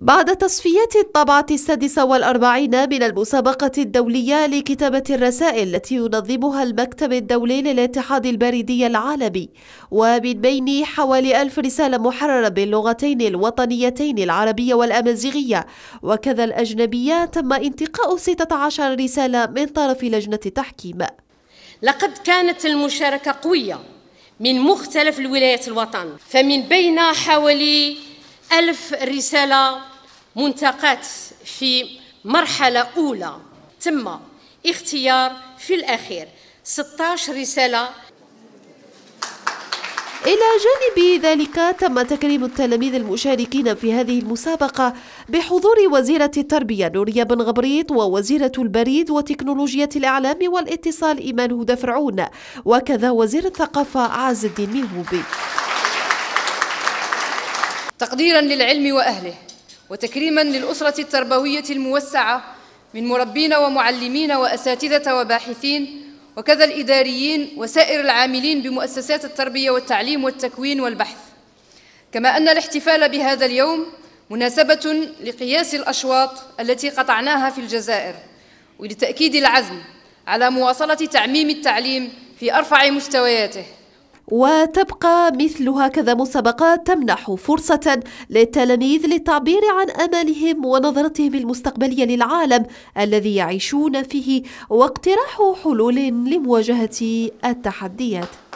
بعد تصفيات الطبعة السادسة والأربعين من المسابقة الدولية لكتابة الرسائل التي ينظمها المكتب الدولي للاتحاد البريدي العالمي ومن بين حوالي ألف رسالة محررة باللغتين الوطنيتين العربية والأمازيغية وكذا الأجنبية تم انتقاء 16 رسالة من طرف لجنة التحكيم لقد كانت المشاركة قوية من مختلف الولايات الوطن فمن بين حوالي ألف رسالة منتقات في مرحلة أولى تم اختيار في الأخير 16 رسالة إلى جانب ذلك تم تكريم التلاميذ المشاركين في هذه المسابقة بحضور وزيرة التربية نوريا بن غبريط ووزيرة البريد وتكنولوجيا الإعلام والاتصال إيمان هدى فرعون وكذا وزير الثقافة عز الدين مهوبي تقديرا للعلم واهله وتكريما للاسره التربويه الموسعه من مربين ومعلمين واساتذه وباحثين وكذا الاداريين وسائر العاملين بمؤسسات التربيه والتعليم والتكوين والبحث كما ان الاحتفال بهذا اليوم مناسبه لقياس الاشواط التي قطعناها في الجزائر ولتاكيد العزم على مواصله تعميم التعليم في ارفع مستوياته وتبقى مثل هكذا مسابقات تمنح فرصة للتلاميذ للتعبير عن أمالهم ونظرتهم المستقبلية للعالم الذي يعيشون فيه واقتراح حلول لمواجهة التحديات